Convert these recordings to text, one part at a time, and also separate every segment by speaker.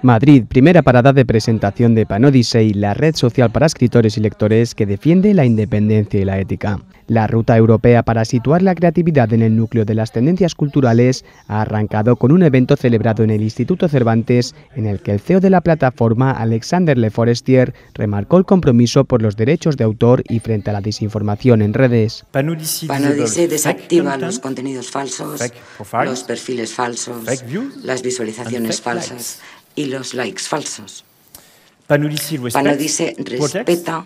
Speaker 1: Madrid, primera parada de presentación de Panodisei, la red social para escritores y lectores que defiende la independencia y la ética. La ruta europea para situar la creatividad en el núcleo de las tendencias culturales ha arrancado con un evento celebrado en el Instituto Cervantes, en el que el CEO de la plataforma, Alexander Le Forestier, remarcó el compromiso por los derechos de autor y frente a la desinformación en redes. Panodisei desactiva los
Speaker 2: contenidos falsos, los perfiles falsos, las visualizaciones falsas y los likes falsos.
Speaker 3: Panu dice, respeta,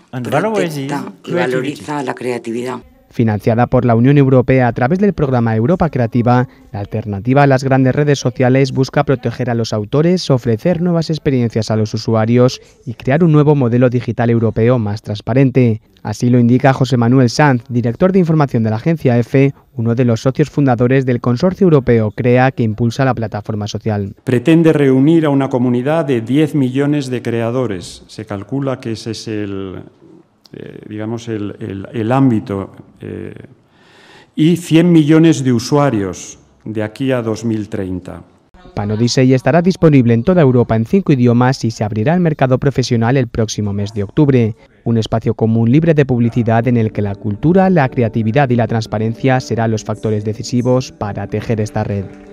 Speaker 2: y valoriza la creatividad.
Speaker 1: Financiada por la Unión Europea a través del programa Europa Creativa, la alternativa a las grandes redes sociales busca proteger a los autores, ofrecer nuevas experiencias a los usuarios y crear un nuevo modelo digital europeo más transparente. Así lo indica José Manuel Sanz, director de información de la agencia EFE, uno de los socios fundadores del consorcio europeo CREA que impulsa la plataforma social.
Speaker 3: Pretende reunir a una comunidad de 10 millones de creadores. Se calcula que ese es el, eh, digamos, el, ámbito, eh, y 100 millones de usuarios de aquí a 2030.
Speaker 1: Panodisei estará disponible en toda Europa en cinco idiomas y se abrirá al mercado profesional el próximo mes de octubre. Un espacio común libre de publicidad en el que la cultura, la creatividad y la transparencia serán los factores decisivos para tejer esta red.